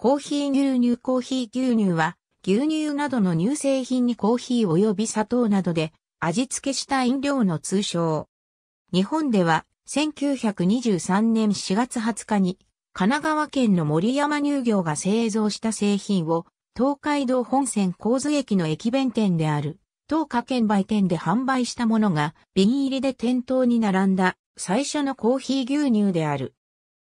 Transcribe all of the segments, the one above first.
コーヒー牛乳コーヒー牛乳は、牛乳などの乳製品にコーヒー及び砂糖などで味付けした飲料の通称。日本では、1923年4月20日に、神奈川県の森山乳業が製造した製品を、東海道本線神津駅の駅弁店である、東華県売店で販売したものが、瓶入りで店頭に並んだ、最初のコーヒー牛乳である。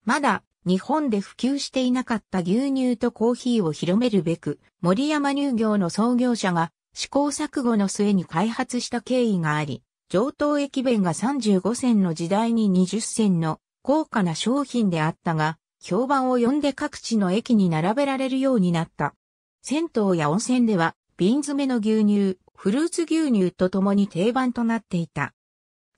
まだ、日本で普及していなかった牛乳とコーヒーを広めるべく、森山乳業の創業者が試行錯誤の末に開発した経緯があり、上等駅弁が35銭の時代に20銭の高価な商品であったが、評判を呼んで各地の駅に並べられるようになった。銭湯や温泉では瓶詰めの牛乳、フルーツ牛乳と共に定番となっていた。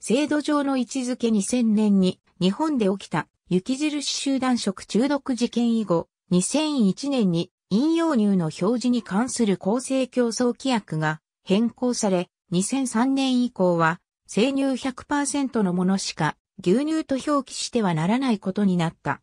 制度上の位置づけ2000年に日本で起きた雪印集団食中毒事件以後、2001年に飲用乳の表示に関する公正競争規約が変更され、2003年以降は、生乳100%のものしか牛乳と表記してはならないことになった。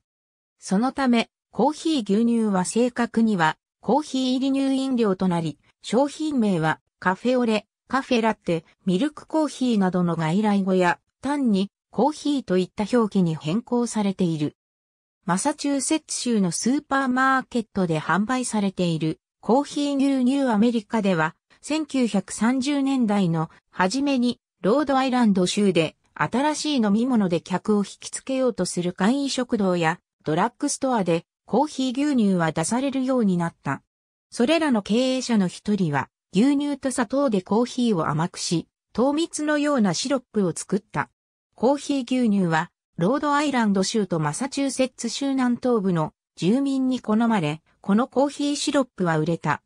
そのため、コーヒー牛乳は正確には、コーヒー入り乳飲料となり、商品名は、カフェオレ、カフェラテ、ミルクコーヒーなどの外来語や、単にコーヒーといった表記に変更されている。マサチューセッツ州のスーパーマーケットで販売されているコーヒー牛乳アメリカでは1930年代の初めにロードアイランド州で新しい飲み物で客を引きつけようとする簡易食堂やドラッグストアでコーヒー牛乳は出されるようになった。それらの経営者の一人は牛乳と砂糖でコーヒーを甘くし、糖蜜のようなシロップを作った。コーヒー牛乳は、ロードアイランド州とマサチューセッツ州南東部の住民に好まれ、このコーヒーシロップは売れた。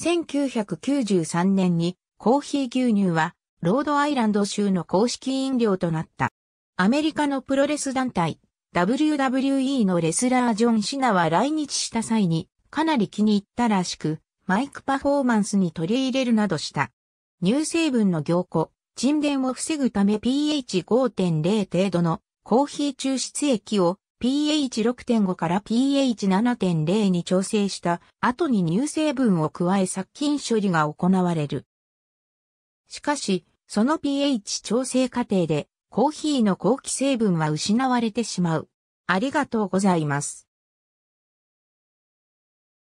1993年にコーヒー牛乳はロードアイランド州の公式飲料となった。アメリカのプロレス団体 WWE のレスラージョン・シナは来日した際にかなり気に入ったらしく、マイクパフォーマンスに取り入れるなどした。乳成分の凝固、沈殿を防ぐため pH5.0 程度のコーヒー抽出液を pH6.5 から pH7.0 に調整した後に乳成分を加え殺菌処理が行われる。しかし、その pH 調整過程でコーヒーの後期成分は失われてしまう。ありがとうございます。